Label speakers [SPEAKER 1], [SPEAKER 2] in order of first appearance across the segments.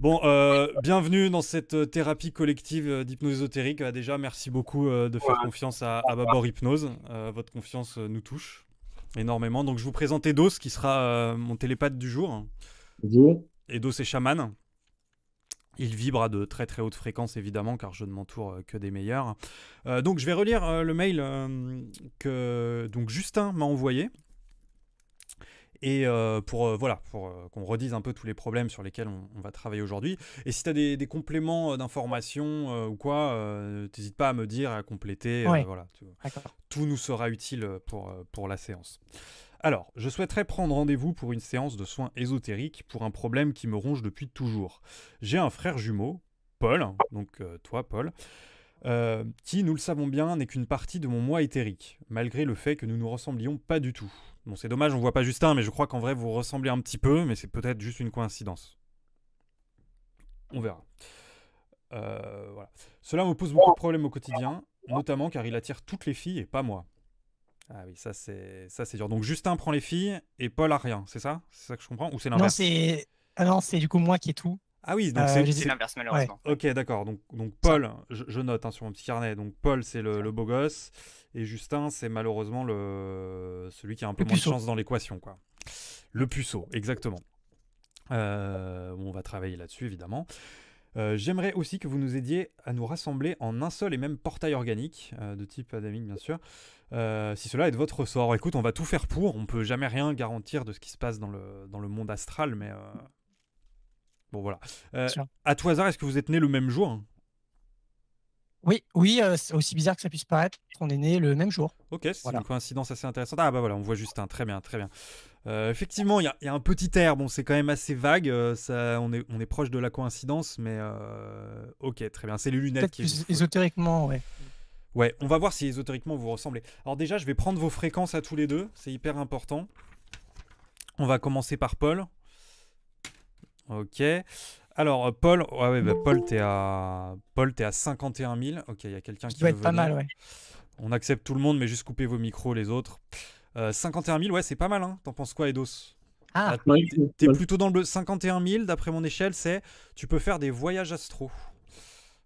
[SPEAKER 1] Bon, euh, bienvenue dans cette euh, thérapie collective euh, d'hypnose ésotérique. Déjà, merci beaucoup de faire confiance à, Babor Hypnose. votre confiance nous touche énormément. Donc, je vous présente Edos, qui sera mon télépathe du jour. Bonjour. Edos est chaman. Il vibre à de très très hautes fréquences, évidemment, car je ne m'entoure que des meilleurs. donc, je vais relire le mail que donc Justin m'a envoyé. Et euh, pour euh, voilà, pour euh, qu'on redise un peu tous les problèmes sur lesquels on, va travailler aujourd'hui. Et si tu as des, compléments d'informations ou quoi, n'hésite pas à me dire, à compléter. voilà, tout nous sera utile pour, pour la séance. Alors, je souhaiterais prendre rendez-vous pour une séance de soins ésotériques pour un problème qui me ronge depuis toujours. J'ai un frère jumeau, Paul, donc toi Paul, euh, qui, nous le savons bien, n'est qu'une partie de mon moi éthérique, malgré le fait que nous nous ressemblions pas du tout. Bon, c'est dommage, on voit pas Justin, mais je crois qu'en vrai vous ressemblez un petit peu, mais c'est peut-être juste une coïncidence. On verra. Euh, voilà. Cela me pose beaucoup de problèmes au quotidien, notamment car il attire toutes les filles et pas moi. Ah oui, ça c'est ça c'est dur. Donc Justin prend les filles et Paul a rien, c'est ça C'est ça que je comprends Ou c'est l'inverse Non,
[SPEAKER 2] c'est ah non, c'est du coup moi qui ai tout ah oui, donc euh, c'est l'inverse malheureusement.
[SPEAKER 1] Ok, d'accord. Donc, donc Paul, je, note hein, sur mon petit carnet. Donc Paul, c'est le, beau gosse, et Justin, c'est malheureusement le celui qui a un peu moins de chance dans l'équation, quoi. Le puceau, exactement. Euh, on va travailler là-dessus évidemment. Euh, j'aimerais aussi que vous nous aidiez à nous rassembler en un seul et même portail organique, de type Adamine, bien sûr, si cela est de votre sort. Écoute, on va tout faire pour, on peut jamais rien garantir de ce qui se passe dans le, dans le monde astral, mais Bon, voilà. Euh, à tout hasard, est-ce que vous êtes né le même jour hein
[SPEAKER 2] oui, oui, euh, c'est aussi bizarre que ça puisse paraître, on est né le même jour.
[SPEAKER 1] Ok, c'est une coïncidence assez intéressante. Ah bah voilà, on voit Justin, très bien, très bien. Euh, effectivement, il y, a un petit air, bon c'est quand même assez vague, ça, on, est, on est proche de la coïncidence, mais ok, très bien, c'est les lunettes qui... ésotériquement, ouais. Ouais, on va voir si ésotériquement vous ressemblez. Alors déjà, je vais prendre vos fréquences à tous les deux, c'est hyper important. On va commencer par Paul. Ok. Alors, euh, Paul, ah bah, Paul, t'es à... Paul, es à 51 000. Ok, il y a quelqu'un qui. veut être pas mal, ouais. On accepte tout le monde, mais juste coupez vos micros, les autres. 51 euh, 000, ouais, c'est pas mal, hein. T'en penses quoi, Edos Ah, ah T'es plutôt dans le 51 000, d'après mon échelle, c'est. Tu peux faire des voyages astro.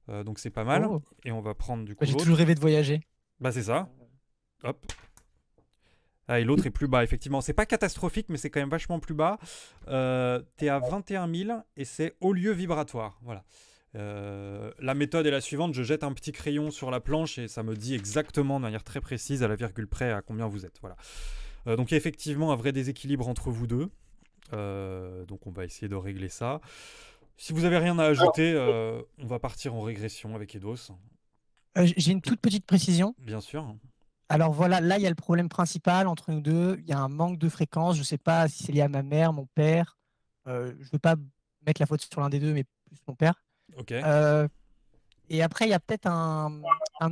[SPEAKER 1] Euh, donc c'est pas mal. Oh. Et on va prendre du bah, coup. J'ai toujours rêvé de voyager. Bah, c'est ça. Hop, ah, et l'autre est plus bas, effectivement. C'est pas catastrophique, mais c'est quand même vachement plus bas. Euh, tu es à 21 000 et c'est au lieu vibratoire. Voilà. Euh, la méthode est la suivante je jette un petit crayon sur la planche et ça me dit exactement de manière très précise, à la virgule près, à combien vous êtes. Voilà. Euh, donc, il y a effectivement un vrai déséquilibre entre vous deux. donc, on va essayer de régler ça. Si vous avez rien à ajouter, on va partir en régression avec Eidos.
[SPEAKER 2] J'ai une toute petite précision. Bien sûr. Alors voilà, là, il y a le problème principal entre nous deux. Il y a un manque de fréquence. Je ne sais pas si c'est lié à ma mère, mon père. Euh, je ne veux pas mettre la faute sur l'un des deux, mais plus mon père. Euh, et après, il y a peut-être un,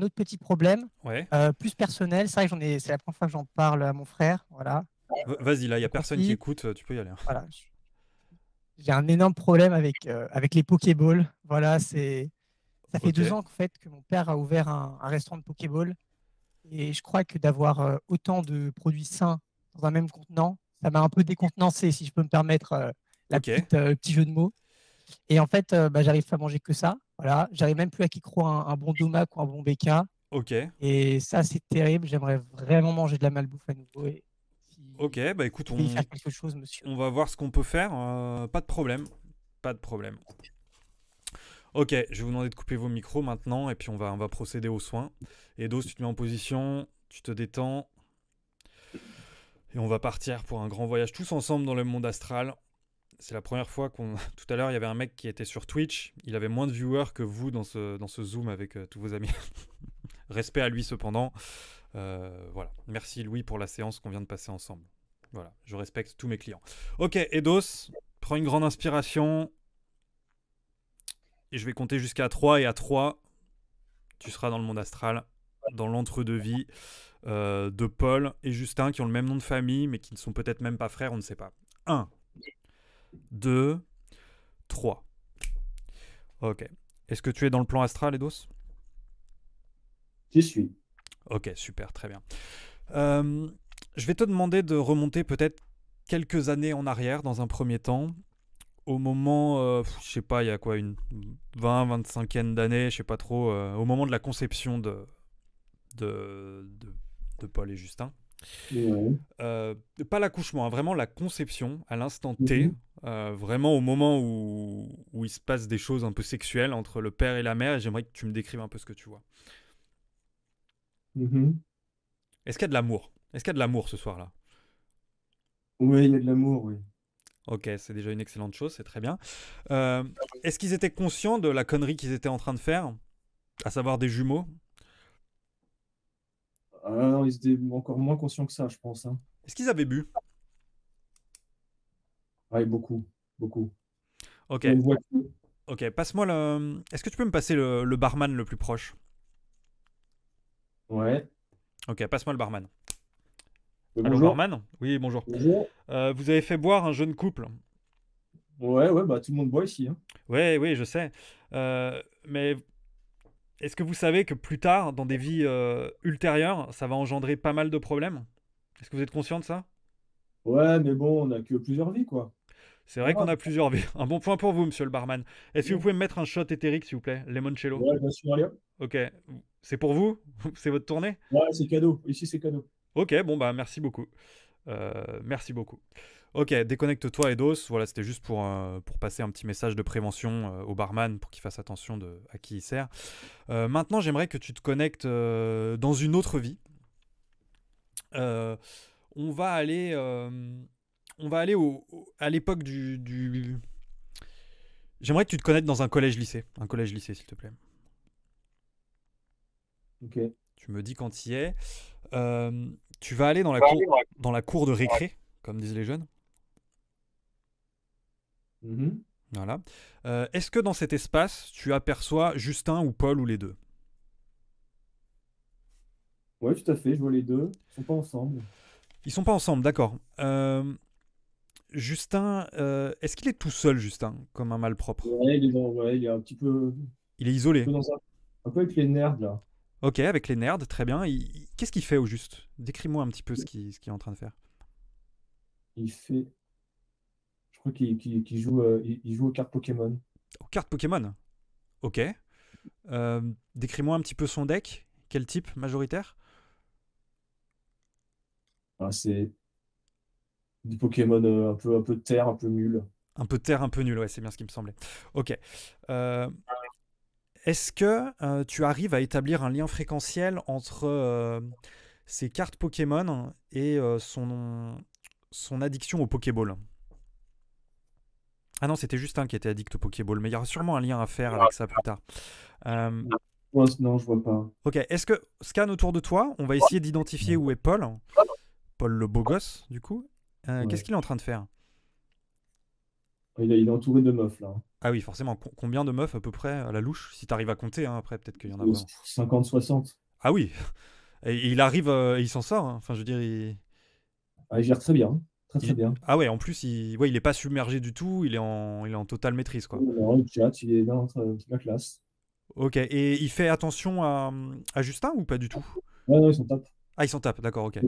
[SPEAKER 2] autre petit problème, euh, plus personnel. C'est vrai que j'en ai, c'est la première fois que j'en parle à mon frère. Voilà.
[SPEAKER 1] Vas-y, là, il n'y a personne qui écoute, tu peux y aller. Hein.
[SPEAKER 2] J'ai un énorme problème avec, les Pokéballs. Voilà, c'est. Ça fait deux ans en fait, que mon père a ouvert un, un restaurant de Pokéball. Et je crois que d'avoir euh, autant de produits sains dans un même contenant, ça m'a un peu décontenancé, si je peux me permettre euh, la petite, le euh, petit jeu de mots. Et en fait, bah, j'arrive pas à manger que ça. Voilà, j'arrive même plus à qui croit un, bon Doma ou un bon béca. Ok. Et ça, c'est terrible. J'aimerais vraiment manger de la malbouffe à nouveau.
[SPEAKER 1] ok, bah écoute, on, on va voir ce qu'on peut faire. pas de problème. Pas de problème. Ok, je vais vous demander de couper vos micros maintenant et puis on va, on va procéder aux soins. Edos, tu te mets en position, tu te détends. Et on va partir pour un grand voyage tous ensemble dans le monde astral. C'est la première fois qu'on. Tout à l'heure, il y avait un mec qui était sur Twitch. Il avait moins de viewers que vous dans ce, dans ce Zoom avec euh, tous vos amis. Respect à lui cependant. Euh, voilà. Merci Louis pour la séance qu'on vient de passer ensemble. Voilà. Je respecte tous mes clients. Ok, Edos, prends une grande inspiration. Et je vais compter jusqu'à 3. Et à 3, tu seras dans le monde astral, dans l'entre-deux-vie euh, de Paul et Justin, qui ont le même nom de famille, mais qui ne sont peut-être même pas frères, on ne sait pas. 1, 2, 3. Ok. Est-ce que tu es dans le plan astral, Edos J'y suis. Ok, super, très bien. Euh, je vais te demander de remonter peut-être quelques années en arrière dans un premier temps au moment, je euh, je sais pas, il y a quoi, une 20, 25 e d'années, je sais pas trop, euh, au moment de la conception de, de, Paul et Justin. Euh, pas l'accouchement, hein, vraiment la conception à l'instant T, mhm. vraiment au moment où, où, il se passe des choses un peu sexuelles entre le père et la mère, j'aimerais que tu me décrives un peu ce que tu vois. Mhm. Est-ce qu'il y a de l'amour Est-ce qu'il y a de l'amour ce soir-là
[SPEAKER 3] Oui, il y a de l'amour, oui.
[SPEAKER 1] Ok, c'est déjà une excellente chose, c'est très bien. Euh, est-ce qu'ils étaient conscients de la connerie qu'ils étaient en train de faire À savoir des jumeaux
[SPEAKER 3] ah non, Ils étaient encore moins conscients que ça, je pense. Hein. Est-ce qu'ils avaient bu Oui, beaucoup. Beaucoup. Ok.
[SPEAKER 1] Ok, passe-moi le. Est-ce que tu peux me passer le, le barman le plus proche Ouais. Ok, passe-moi le barman. Allô, Barman oui, bonjour. Euh, vous avez fait boire un jeune couple.
[SPEAKER 3] Ouais, ouais, bah tout le monde boit ici. Hein.
[SPEAKER 1] Ouais, oui, je sais. Euh, mais est-ce que vous savez que plus tard, dans des vies euh, ultérieures, ça va engendrer pas mal de problèmes Est-ce que vous êtes conscient de ça
[SPEAKER 3] Ouais, mais bon, on a que plusieurs vies, quoi.
[SPEAKER 1] C'est vrai qu'on ah. a plusieurs vies. Un bon point pour vous, monsieur le barman. Est-ce que vous pouvez me mettre un shot éthérique, s'il vous plaît Lemoncello Ouais, bien sûr, Ok. C'est pour vous C'est votre tournée Ouais, c'est cadeau. Ici, c'est cadeau. Ok, bon, bah, merci beaucoup. Euh, merci beaucoup. Ok, déconnecte-toi, Edos. Voilà, c'était juste pour, euh, pour passer un petit message de prévention euh, au barman pour qu'il fasse attention de, à qui il sert. maintenant, j'aimerais que tu te connectes dans une autre vie. on va aller, on va aller au, à l'époque du, J'aimerais que tu te connectes dans un collège-lycée. Un collège-lycée, s'il te plaît. Ok. Tu me dis quand il est. Tu vas aller dans la, cour, dans la cour de récré, comme disent les jeunes. Mm-hmm. Voilà. Euh, est-ce que dans cet espace, tu aperçois Justin ou Paul ou les deux
[SPEAKER 3] Ouais, tout à fait, je vois les deux. Ils sont pas ensemble.
[SPEAKER 1] Ils ne sont pas ensemble, d'accord. Euh, Justin, euh, est-ce qu'il est tout seul, Justin, comme un malpropre ouais
[SPEAKER 3] il, est il est un petit peu. Il est isolé. un peu avec les nerfs, là.
[SPEAKER 1] Ok, avec les nerds, très bien. Qu'est-ce qu'il fait au juste Décris-moi un petit peu ce qu'il est en train de faire.
[SPEAKER 3] Il fait. Je crois qu'il joue, euh, il joue aux cartes Pokémon. Aux cartes Pokémon
[SPEAKER 1] Ok. Euh, décris-moi un petit peu son deck. Quel type majoritaire
[SPEAKER 3] ah, C'est des Pokémon euh, un, peu, un peu de terre, un peu nul.
[SPEAKER 1] Un peu de terre, un peu nul, ouais, c'est bien ce qui me semblait. Ok. Euh... Ah, est-ce que euh, tu arrives à établir un lien fréquentiel entre euh, ces cartes Pokémon et euh, son, addiction au Pokéball Ah non, c'était Justin qui était addict au Pokéball, mais il y aura sûrement un lien à faire avec ça plus tard. non, je vois pas. Ok, est-ce que scan autour de toi, on va essayer d'identifier où est Paul Paul le beau gosse, du coup.
[SPEAKER 3] Qu'est-ce qu'il est en train de faire il il est entouré de meufs là.
[SPEAKER 1] Ah oui, forcément. combien de meufs à peu près à la louche Si t'arrives à compter, hein, après, peut-être qu'il y en a.
[SPEAKER 3] 50-60. Euh, ah
[SPEAKER 1] oui et il arrive, euh, il s'en sort. Hein. Enfin, je veux dire, il...
[SPEAKER 3] Ah, il gère très bien. Très, bien.
[SPEAKER 1] Ah ouais, en plus, il ouais, il est pas submergé du tout, il est en, il est en totale maîtrise. Quoi. le
[SPEAKER 3] chat, il est dans euh, la
[SPEAKER 1] classe. Ok, et il fait attention à, à Justin ou pas du tout
[SPEAKER 3] Ouais, non, il s'en tape.
[SPEAKER 1] Ah, il s'en tape, d'accord, ok.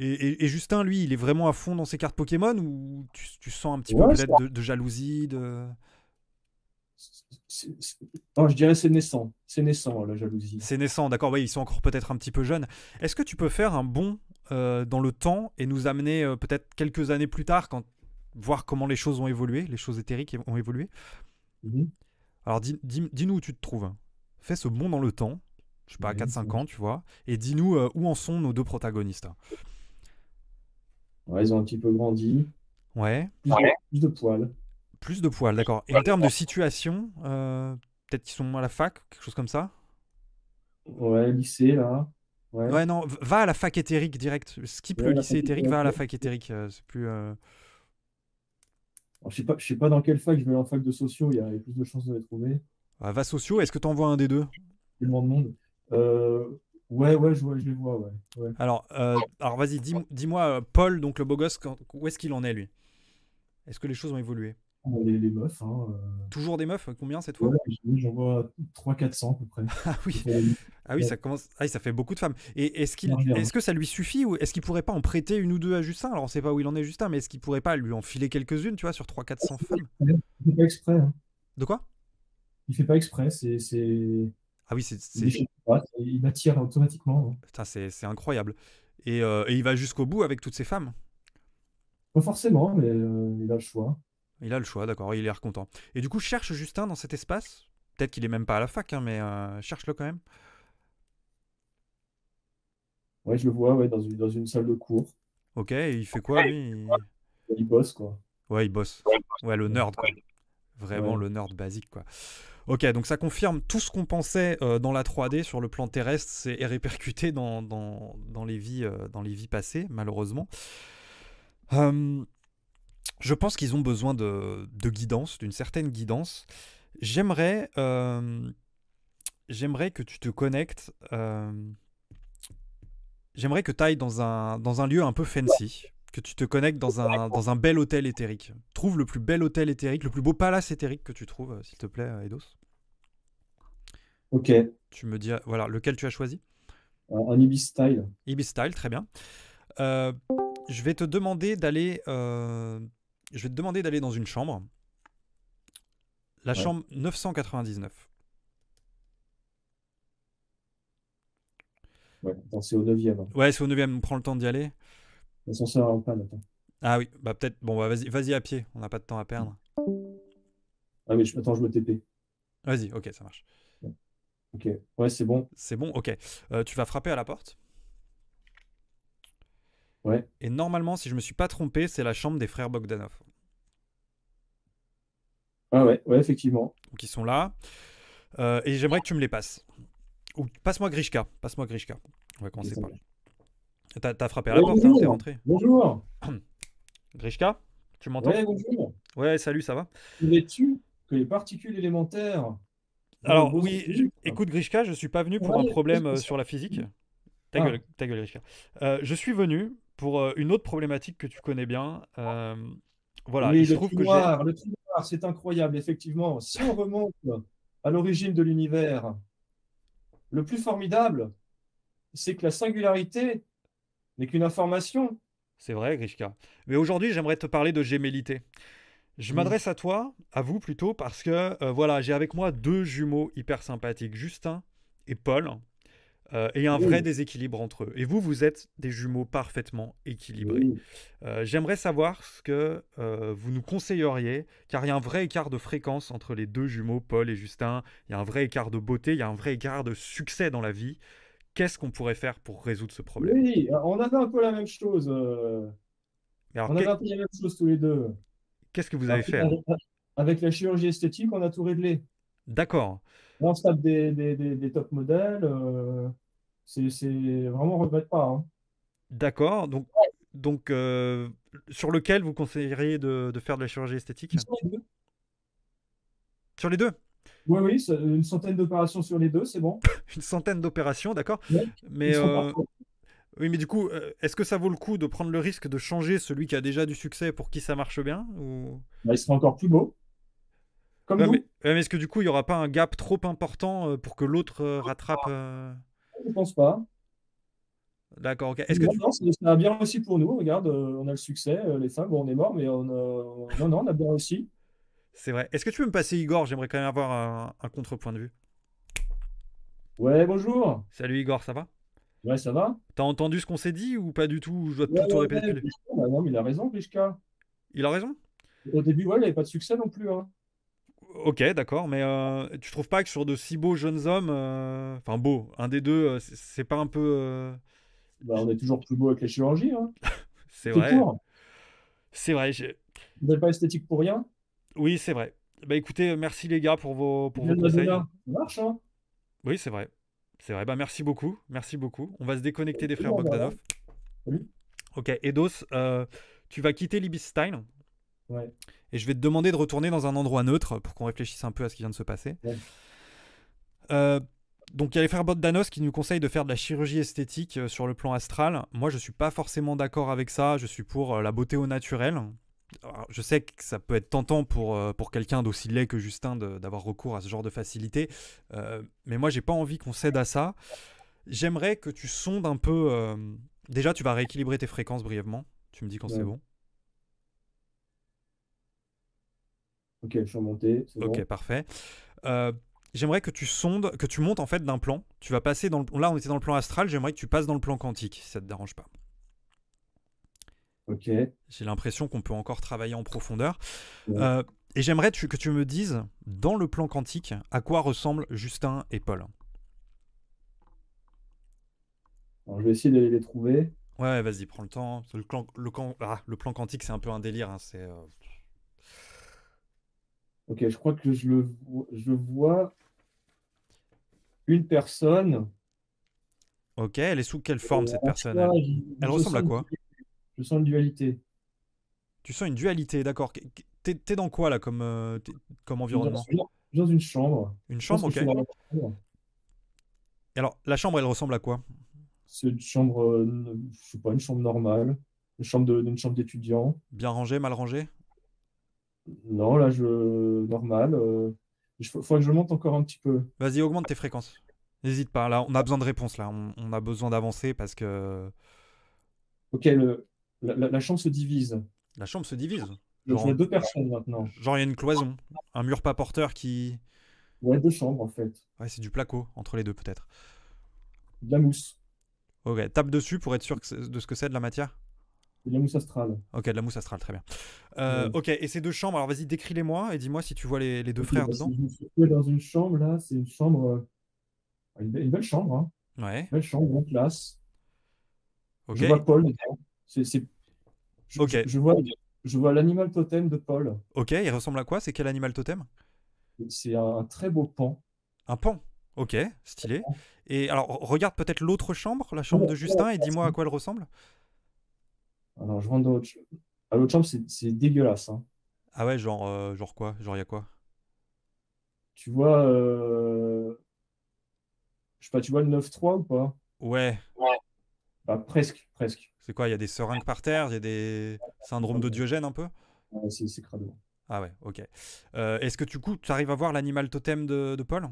[SPEAKER 1] Et, Justin, lui, il est vraiment à fond dans ses cartes Pokémon ou tu, sens un petit peu peut-être de, jalousie de...
[SPEAKER 3] Non, je dirais c'est naissant. C'est naissant, la jalousie. C'est naissant,
[SPEAKER 1] d'accord. Oui, ils sont encore peut-être un petit peu jeunes. Est-ce que tu peux faire un bond euh, dans le temps et nous amener euh, peut-être quelques années plus tard, quand... voir comment les choses ont évolué, les choses éthériques ont évolué mm-hmm. Alors, dis-nous où tu te trouves. Hein. Fais ce bond dans le temps, je sais pas, à mm-hmm. 4-5 ans, tu vois, et dis-nous euh, où en sont nos deux protagonistes. Hein.
[SPEAKER 3] Ouais, ils ont un petit peu grandi. Ouais. Plus, de poils. Plus de poils, d'accord. Et en termes de
[SPEAKER 1] situation, euh, peut-être qu'ils sont à la fac, quelque chose comme ça
[SPEAKER 3] Ouais, lycée, là.
[SPEAKER 1] Ouais. non, va à la fac éthérique direct. Skip le lycée éthérique, va à la fac éthérique. Euh, c'est plus. Euh,
[SPEAKER 3] je sais pas, je sais pas dans quelle fac je vais en fac de sociaux. Il y a plus de chances de les trouver. Bah, va sociaux. Est-ce que tu envoies un des deux Tellement de monde. Ouais, ouais, je, les vois, ouais.
[SPEAKER 1] Alors, euh, alors vas-y, dis-moi, euh, Paul, donc le beau gosse, où est-ce qu'il en est, lui Est-ce que les choses ont évolué
[SPEAKER 3] ah, bah, les, meufs. Hein, euh.
[SPEAKER 1] Toujours des meufs Combien cette fois
[SPEAKER 3] J'en vois 300-400 à peu près. ah oui, ah, oui ça,
[SPEAKER 1] commence... ah, ça fait beaucoup de femmes. Et est-ce est que ça lui suffit ou est-ce qu'il pourrait pas en prêter une ou deux à Justin Alors on sait pas où il en est Justin, mais est-ce qu'il pourrait pas lui en filer quelques-unes, tu vois, sur 3 400 femmes
[SPEAKER 3] Il fait pas exprès. Hein. De quoi Il fait pas exprès, c'est... Ah oui, c'est. Il attire automatiquement.
[SPEAKER 1] Putain, c'est incroyable. Euh, et, il va jusqu'au bout avec toutes ces femmes
[SPEAKER 3] Pas forcément, mais euh, il a le choix.
[SPEAKER 1] Il a le choix, d'accord, il est content. Et du coup, cherche Justin dans cet espace Peut-être qu'il est même pas à la fac, hein, mais euh, cherche-le quand même.
[SPEAKER 3] Ouais, je le vois ouais, dans, une, salle de cours. Ok, il fait quoi lui il... bosse quoi.
[SPEAKER 1] Ouais, il bosse. Ouais, le nerd quoi. Vraiment le nerd basique quoi. Ok, donc ça confirme tout ce qu'on pensait euh, dans la 3D sur le plan terrestre, c'est répercuté dans, dans, les vies, euh, dans les vies passées, malheureusement. Hum, je pense qu'ils ont besoin de, de guidance, d'une certaine guidance. J'aimerais, hum, j'aimerais que tu te connectes. Hum, j'aimerais que tu ailles dans un, dans un lieu un peu fancy, que tu te connectes dans un, dans un bel hôtel éthérique. Trouve le plus bel hôtel éthérique, le plus beau palace éthérique que tu trouves, euh, s'il te plaît, Eidos.
[SPEAKER 3] Ok. Tu me
[SPEAKER 1] dis, voilà, lequel tu as
[SPEAKER 3] choisi euh, Un Ibis Style.
[SPEAKER 1] Ibis Style, très bien. Euh, euh, je vais te demander d'aller dans une chambre. La chambre 999.
[SPEAKER 3] Hein. Ouais, c'est au 9
[SPEAKER 1] Ouais, c'est au 9 On prend le temps d'y aller. L'ascenseur en panne, Ah oui, bah peut-être. Bon, bah vas-y, vas-y à pied, on n'a pas de temps à perdre. Ah mais je, attends, je me TP. Vas-y, ok, ça marche. Ok, ouais, c'est bon. C'est bon, ok. Euh, tu vas frapper à la porte. Ouais. Et normalement, si je me suis pas trompé, c'est la chambre des frères Bogdanov.
[SPEAKER 3] Ah ouais, ouais, effectivement. Donc ils
[SPEAKER 1] sont là. Euh, et j'aimerais que tu me les passes. Ou passe-moi Grishka. Passe-moi Grishka. On va commencer par là. T'as, frappé à la porte, hein, t'es rentré.
[SPEAKER 3] Bonjour.
[SPEAKER 1] Grishka, tu m'entends Ouais, bonjour. Ouais, salut, ça va Tu tu que les particules élémentaires alors oui, écoute Grishka, je suis pas venu pour un problème euh, sur la physique. Ta, ah. Grishka. Euh, je suis venu pour euh, une autre problématique que tu connais bien. voilà, oui,
[SPEAKER 3] c'est incroyable, effectivement. Si on remonte à l'origine de l'univers, le plus formidable, c'est que la singularité n'est qu'une information.
[SPEAKER 1] C'est vrai, Grishka. Mais aujourd'hui, j'aimerais te parler de gémellité. Je mmh. m'adresse à toi, à vous plutôt, parce que euh, voilà, j'ai avec moi deux jumeaux hyper sympathiques, Justin et Paul, euh, et un mmh. vrai déséquilibre entre eux. Et vous, vous êtes des jumeaux parfaitement équilibrés. Mmh. Euh, j'aimerais savoir ce que euh, vous nous conseilleriez, car il y a un vrai écart de fréquence entre les deux jumeaux, Paul et Justin, il y a un vrai écart de beauté, il y a un vrai écart de succès dans la vie. Qu'est-ce qu'on pourrait faire pour résoudre ce problème Oui,
[SPEAKER 3] on avait un peu la même chose. on avait un peu la même chose tous les deux. Qu'est-ce que vous avez fait avec, la chirurgie esthétique, on a tout réglé. D'accord. on se des, top modèles. Euh, c'est vraiment, pas. Hein.
[SPEAKER 1] D'accord. Donc, donc euh, sur lequel vous conseilleriez de, faire de la chirurgie esthétique Sur les deux. Oui, oui, une centaine d'opérations sur les deux, c'est bon. une centaine d'opérations, d'accord. Mais. Euh, oui, mais du coup, euh, est-ce que ça vaut le coup de prendre le risque de changer celui qui a déjà du succès pour qui ça marche bien ou...
[SPEAKER 3] Bah, il sera encore plus beau.
[SPEAKER 1] Comme Mais, est-ce que du coup, il n'y aura pas un gap trop important euh, pour que l'autre euh, rattrape Je ne pense pas. D'accord, ok. Est-ce que tu... non,
[SPEAKER 3] ça a bien aussi pour nous. Regarde, on a le succès. les femmes, on est mort, mais on non, non, on a bien aussi. C'est vrai. Est-ce que tu peux me passer
[SPEAKER 1] Igor J'aimerais quand même avoir un, un contrepoint de vue.
[SPEAKER 3] Ouais, bonjour.
[SPEAKER 1] Salut Igor, ça va Ouais, ça va. T'as entendu ce qu'on s'est dit ou pas du tout Je dois tout répéter.
[SPEAKER 3] Bah non, il a raison, Bishka. Il a raison Au début, ouais, il avait pas de succès non plus. Hein.
[SPEAKER 1] Ok, d'accord, mais euh, tu trouves pas que sur de si beaux jeunes hommes, euh, enfin beaux, un des deux, euh, c'est pas un peu. Euh,
[SPEAKER 3] bah, on est toujours plus beau avec les chirurgies hein. c'est vrai. C'est vrai. Vous n'êtes pas esthétique pour rien
[SPEAKER 1] Oui, c'est vrai. Bah écoutez, merci les gars pour vos, pour vos conseils. marche, hein. Oui, c'est vrai. C'est vrai, bah, merci beaucoup, merci beaucoup. On va se déconnecter des frères Bogdanov. Ok, Edos, euh, tu vas quitter Style. Ouais. Et je vais te demander de retourner dans un endroit neutre pour qu'on réfléchisse un peu à ce qui vient de se passer. Euh, donc il y a les frères Bogdanov qui nous conseillent de faire de la chirurgie esthétique euh, sur le plan astral. Moi je suis pas forcément d'accord avec ça, je suis pour la beauté au naturel je sais que ça peut être tentant pour, euh, pour quelqu'un d'aussi laid que Justin d'avoir recours à ce genre de facilité, euh, mais moi j'ai pas envie qu'on cède à ça. J'aimerais que tu sondes un peu. Euh, déjà, tu vas rééquilibrer tes fréquences brièvement. Tu me dis quand c'est bon.
[SPEAKER 3] Ok, je suis remonté. Ok,
[SPEAKER 1] parfait. j'aimerais que tu sondes, que tu montes en fait d'un plan. Tu vas passer dans Là, on était dans le plan astral. J'aimerais que tu passes dans le plan quantique, si ça te dérange pas. J'ai l'impression qu'on peut encore travailler en profondeur. Euh, et j'aimerais que tu me dises, dans le plan quantique, à quoi ressemblent Justin et Paul
[SPEAKER 3] Je vais essayer de les trouver.
[SPEAKER 1] Ouais, vas-y, prends le temps. Le, ah, plan, quantique, c'est un peu un délire. Hein, euh,
[SPEAKER 3] ok, je crois que je, vois une personne.
[SPEAKER 1] Ok, elle est sous quelle forme cette personne elle, ressemble à quoi
[SPEAKER 3] je sens une dualité.
[SPEAKER 1] Tu sens une dualité, d'accord. T'es dans quoi là comme, euh, comme environnement
[SPEAKER 3] dans, une chambre. Une chambre, ok.
[SPEAKER 1] alors, la chambre, elle ressemble
[SPEAKER 3] à quoi C'est une chambre, euh, je sais pas, une chambre normale, une chambre d'une chambre d'étudiant.
[SPEAKER 1] Bien rangée, mal rangée
[SPEAKER 3] Non, là, je normal. Il euh, faut, que je monte encore un petit peu.
[SPEAKER 1] Vas-y, augmente tes fréquences. N'hésite pas. Là, on a besoin de réponses. Là, on, on a besoin d'avancer parce que. Ok, le,
[SPEAKER 3] la, chambre se
[SPEAKER 1] divise. La chambre se divise. Genre, il deux personnes maintenant. Genre il y une cloison, un mur pas porteur qui. Ouais, deux chambres en fait. Ouais, c'est du placo entre les deux peut-être. De la mousse. Ok, tape dessus pour être sûr de ce que c'est de la matière. De la mousse astrale. Ok, de la mousse astrale, très bien. Euh, ok, et ces deux chambres, alors vas-y, décris-les-moi et dis-moi si tu vois les, deux frères bah, dedans.
[SPEAKER 3] dans une chambre, là, c'est une chambre. Euh, une, belle chambre, hein. Ouais. Une belle chambre, en classe. Ok. Je vois Paul c'est, Je, vois, je vois l'animal totem de Paul. Ok, il
[SPEAKER 1] ressemble à quoi C'est quel animal totem C'est un très beau pan. Un pan Ok, stylé. Et alors, regarde peut-être l'autre chambre, la chambre de Justin, et dis-moi à quoi elle ressemble. Alors, je vois. l'autre...
[SPEAKER 3] À l'autre chambre, c'est, dégueulasse. Hein.
[SPEAKER 1] Ah ouais, genre, euh, genre quoi Genre, il y a quoi
[SPEAKER 3] Tu vois. Euh, je sais pas, tu vois le 9-3 ou pas
[SPEAKER 1] Ouais. Ouais. Bah, presque, presque. C'est quoi Il y a des seringues par terre Il y a des syndromes de Diogène un peu C'est Ah ouais, ok. Euh, est-ce que tu coup, tu arrives à voir l'animal totem de, Paul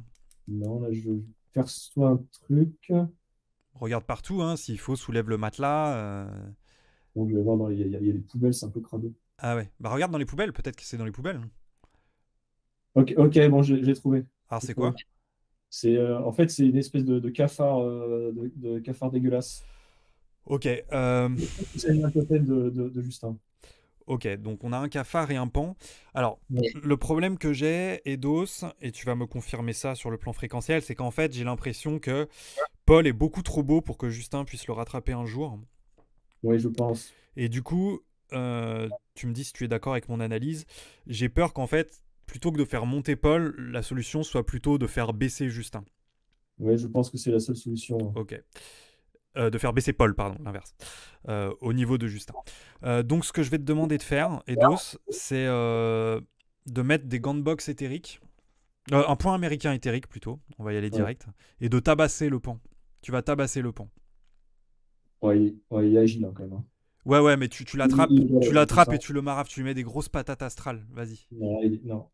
[SPEAKER 1] Non, là je
[SPEAKER 3] perçois un truc.
[SPEAKER 1] Regarde partout, hein, s'il faut, soulève le matelas. Euh.
[SPEAKER 3] voir, il, y a, des poubelles, c'est un peu crado.
[SPEAKER 1] Ah ouais, bah regarde dans les poubelles, peut-être que c'est dans les poubelles. Hein.
[SPEAKER 3] Ok, ok, bon, j'ai trouvé. Ah, c'est quoi C'est euh, En fait, c'est une espèce de, cafard, de cafard dégueulasse. Ok. Euh, c'est une hypothèse de, Justin.
[SPEAKER 1] Ok, donc on a un cafard et un pan. Alors, le problème que j'ai, Edos, et tu vas me confirmer ça sur le plan fréquentiel, c'est qu'en fait, j'ai l'impression que Paul est beaucoup trop beau pour que Justin puisse le rattraper un jour.
[SPEAKER 3] Oui, je pense.
[SPEAKER 1] Et du coup, euh, tu me dis si tu es d'accord avec mon analyse, j'ai peur qu'en fait, plutôt que de faire monter Paul, la solution soit plutôt de faire baisser Justin.
[SPEAKER 3] Oui, je pense que c'est la seule solution.
[SPEAKER 1] Ok. Euh, de faire baisser Paul, pardon, l'inverse, euh, au niveau de Justin. Euh, donc, ce que je vais te demander de faire, Edos, c'est de mettre des gants de boxe éthériques, un point américain éthérique plutôt, on va y aller direct, et de tabasser le pont. Tu vas tabasser le pont.
[SPEAKER 3] Ouais, ouais il agit là hein, quand même. Hein.
[SPEAKER 1] Ouais, ouais, mais tu, l'attrapes, tu l'attrapes et tu le maraves. tu lui mets des grosses patates astrales, vas-y. Non, non,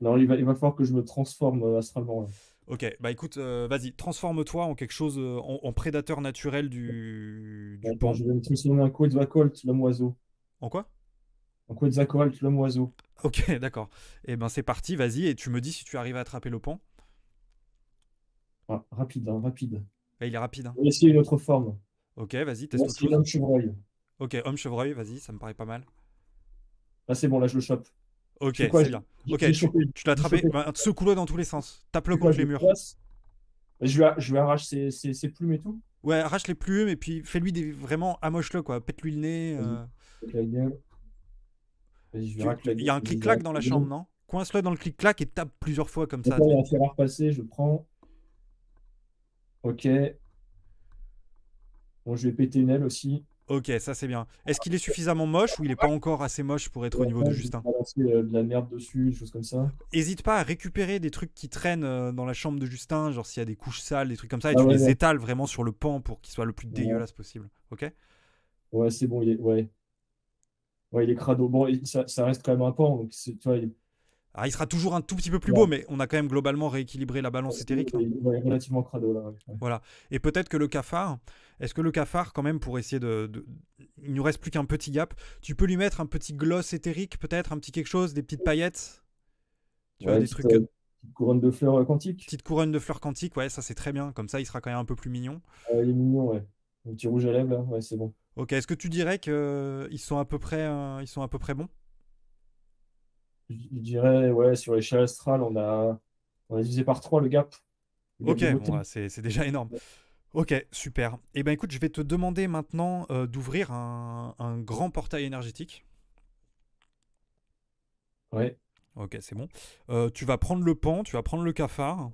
[SPEAKER 3] non, il va, falloir que je me transforme euh, astralement.
[SPEAKER 1] Ok, bah écoute, euh, vas-y, transforme-toi en quelque chose, euh, en, prédateur naturel du,
[SPEAKER 3] du Je vais me transformer en Quetzalcoatl, l'homme oiseau. En quoi En Quetzalcoatl, l'homme oiseau.
[SPEAKER 1] Ok, d'accord. Et eh ben c'est parti, vas-y, et tu me dis si tu arrives à attraper le pont.
[SPEAKER 3] Ah, rapide, hein, rapide. Eh, il est rapide. Hein. une autre forme.
[SPEAKER 1] Ok, vas-y, teste autre Homme chevreuil. Ok, homme chevreuil, vas-y, ça me paraît pas mal.
[SPEAKER 3] Ah, c'est bon, là je le chope. Ok, c'est bien. Ok, tu, l'as attrapé.
[SPEAKER 1] secoue-le dans tous les sens. Tape-le contre les murs. Je lui, arrache ses, plumes et tout. Ouais, arrache les plumes et puis fais-lui des... vraiment amoche-le quoi. Pète-lui le nez. Euh.
[SPEAKER 3] Il y a un clic-clac dans la chambre, non
[SPEAKER 1] Coince-le dans le clic-clac et tape plusieurs fois comme ça. Il faire
[SPEAKER 3] repasser, je prends. Ok. Bon, je vais péter une aile aussi. Ok,
[SPEAKER 1] ça c'est bien. Est-ce qu'il est suffisamment moche ou il n'est pas encore assez moche pour être au niveau de Justin
[SPEAKER 3] euh, de la merde dessus, des choses comme ça.
[SPEAKER 1] Hésite pas à récupérer des trucs qui traînent euh, dans la chambre de Justin, genre s'il y a des couches sales, des trucs comme ça, et ah tu les étales vraiment sur le pan pour qu'il soit le
[SPEAKER 3] plus dégueulasse
[SPEAKER 1] possible. Ok
[SPEAKER 3] Ouais, c'est bon, il est... ouais. Ouais, il est crado. Bon, ça, reste quand même un pan, donc tu vois, ah il sera toujours un tout
[SPEAKER 1] petit peu plus beau, mais on a quand même globalement rééquilibré la balance éthérique. relativement crado, là. Voilà. Et peut-être que le cafard, est-ce que le cafard, quand même, pour essayer de. Il Il nous reste plus qu'un petit gap. Tu peux lui mettre un petit gloss éthérique, peut-être, un petit quelque chose, des petites paillettes
[SPEAKER 3] Tu vois, des trucs. Euh, petite couronne de fleurs euh, quantiques.
[SPEAKER 1] Petite couronne de fleurs quantiques, ouais, ça c'est très bien. Comme ça, il sera quand même un peu plus
[SPEAKER 3] mignon. Ah, il est mignon, ouais. Un petit rouge à lèvres, là, ouais, c'est bon.
[SPEAKER 1] Ok, est-ce que tu dirais qu'ils euh, sont à peu près, ils sont à peu près bons
[SPEAKER 3] je, dirais, ouais, sur l'échelle astrale, on a, on a divisé par 3 le gap. ok, bah, c'est déjà énorme. Ok,
[SPEAKER 1] super. Et eh ben écoute, je vais te demander maintenant euh, d'ouvrir un, grand portail énergétique. Ouais. Ok, c'est bon. Euh, tu vas prendre le pan, tu vas prendre le cafard.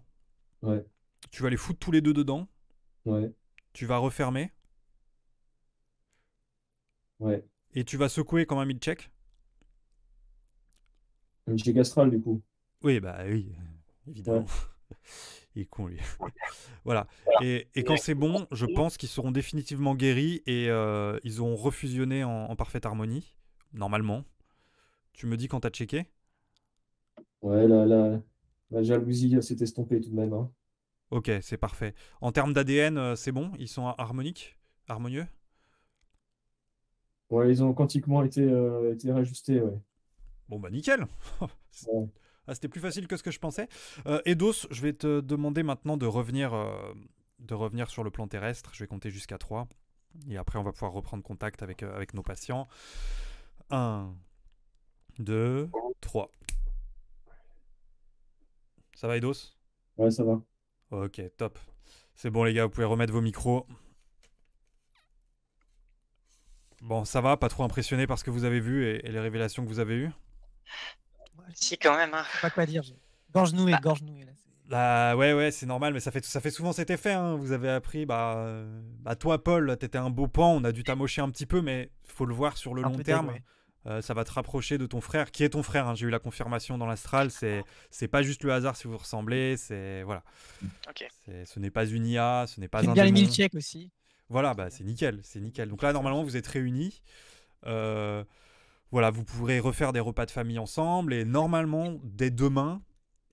[SPEAKER 1] Ouais. Tu vas les foutre tous les deux dedans. Ouais. Tu vas refermer. Ouais. Et tu vas secouer comme un mid-check.
[SPEAKER 3] J'ai Gastral, du coup. Oui, bah oui, évidemment. Il est lui.
[SPEAKER 1] voilà. Et, quand c'est bon, je pense qu'ils seront définitivement guéris et euh, ils ont refusionné en, parfaite
[SPEAKER 3] harmonie, normalement.
[SPEAKER 1] Tu me dis quand t'as checké Ouais, là,
[SPEAKER 3] là, la jalousie s'est estompée tout de même. Hein.
[SPEAKER 1] Ok, c'est parfait. En termes d'ADN, euh, c'est bon Ils sont harmoniques Harmonieux
[SPEAKER 3] Ouais, ils ont quantiquement été, euh, été réajustés, ouais. Bon bah nickel.
[SPEAKER 1] Ah, c'était plus facile que ce que je pensais. Edos, euh, je vais te demander maintenant de revenir, euh, de revenir sur le plan terrestre. Je vais compter jusqu'à 3. Et après, on va pouvoir reprendre contact avec, euh, avec nos patients. 1, 2, 3. Ça va, Edos Ouais, ça va. Ok, top. C'est bon, les gars, vous pouvez remettre vos micros. Bon, ça va, pas trop impressionné par ce que vous avez vu et les révélations que vous avez eues
[SPEAKER 2] si, quand même. Hein. Pas quoi dire. Gorge nouée, gorge nouée.
[SPEAKER 1] ouais, ouais, c'est normal, mais ça fait, ça fait souvent cet effet. Hein. Vous avez appris, bah, euh, bah, toi, Paul, t'étais un beau pan, on a dû t'amocher un petit peu, mais faut le voir sur le long terme. Euh, ça va te rapprocher de ton frère, qui est ton frère. Hein, j'ai eu la confirmation dans l'astral. C'est c'est pas juste le hasard si vous ressemblez. C'est voilà. Ce n'est pas une IA, ce n'est pas. bien les mille aussi. Voilà, bah c'est nickel, c'est nickel. Donc là, normalement, vous êtes réunis. Euh, voilà, vous pourrez refaire des repas de famille ensemble et normalement, dès demain,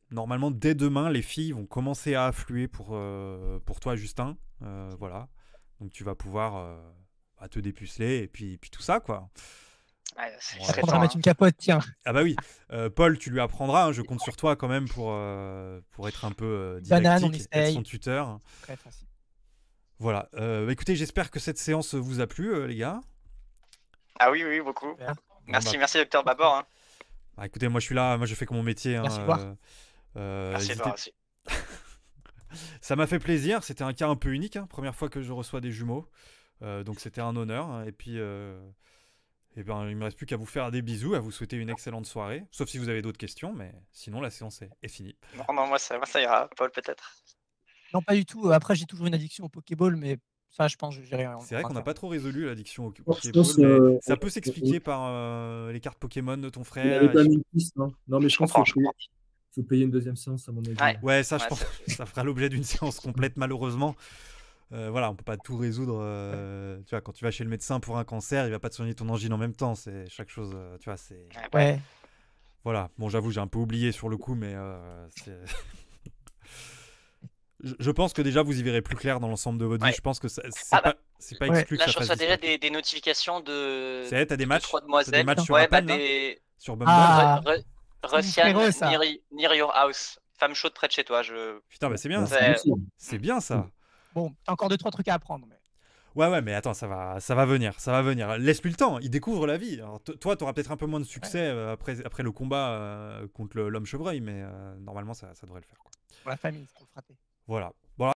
[SPEAKER 1] normalement dès demain, les filles vont commencer à affluer pour, euh, pour toi, Justin. Euh, voilà. Donc tu vas pouvoir euh, bah, te dépuceler et puis, puis tout ça, quoi.
[SPEAKER 2] Ah, bah, on va mettre une capote, tiens.
[SPEAKER 1] Ah bah oui, Paul, tu lui apprendras. Hein, je compte sur toi quand même pour, pour être un peu didactique, Banane, être son tuteur. Voilà. écoutez, j'espère que cette séance vous a plu, les gars.
[SPEAKER 2] Ah oui, oui, beaucoup. Merci, bah. merci docteur Babor. Hein.
[SPEAKER 1] Bah, écoutez, moi je suis là, moi je fais que mon métier. Hein, merci,
[SPEAKER 2] euh, euh,
[SPEAKER 1] Ça m'a fait plaisir, c'était un cas un peu unique, hein, première fois que je reçois des jumeaux, euh, donc c'était un honneur. Et puis, eh ben, il ne me reste plus qu'à vous faire des bisous, à vous souhaiter une excellente soirée, sauf si vous avez d'autres questions, mais sinon la séance
[SPEAKER 2] est, finie. Non, non, moi, ça ira, Paul peut-être. Non, pas du tout. Après, j'ai toujours une addiction au Pokéball, mais ça, je pense, je rien. C'est vrai qu'on n'a
[SPEAKER 1] pas trop résolu l'addiction au Pokémon. Euh, ça peut s'expliquer euh, par euh, les cartes Pokémon de ton frère. Il pas
[SPEAKER 3] Non, mais je, je pense qu'il faut, payer une deuxième séance, à mon avis. Ouais, ça, je pense
[SPEAKER 1] ça fera l'objet d'une séance complète, malheureusement. voilà, on peut pas tout résoudre. Tu vois, quand tu vas chez le médecin pour un cancer, il va pas te soigner ton angine en même temps. C'est chaque chose, tu vois, c'est. Ouais. Voilà. Bon, j'avoue, j'ai un peu oublié sur le coup, mais je, pense que déjà vous y verrez plus clair dans l'ensemble de votre vie. Je pense que ah bah, c'est pas, exclu. Là, je reçois déjà
[SPEAKER 2] des, notifications de. C'est des matchs. Trois Des matchs sur ouais, bah, sur Bumble. Ah. Russian near, Your House, femme chaude près de chez toi. Je... Putain, bah c'est bien.
[SPEAKER 1] C'est bien ça. Bon,
[SPEAKER 2] t'as encore deux trois trucs à apprendre. Mais...
[SPEAKER 1] Ouais, ouais, mais attends, ça va, ça va venir, ça va venir. Laisse-lui le temps, il découvre la vie. Alors, toi, t'auras peut-être un peu moins de succès euh, après, après le combat euh, contre l'homme chevreuil, mais euh, normalement, ça, devrait le faire.
[SPEAKER 2] Pour la famille, c'est trop frappé.
[SPEAKER 1] Voilà.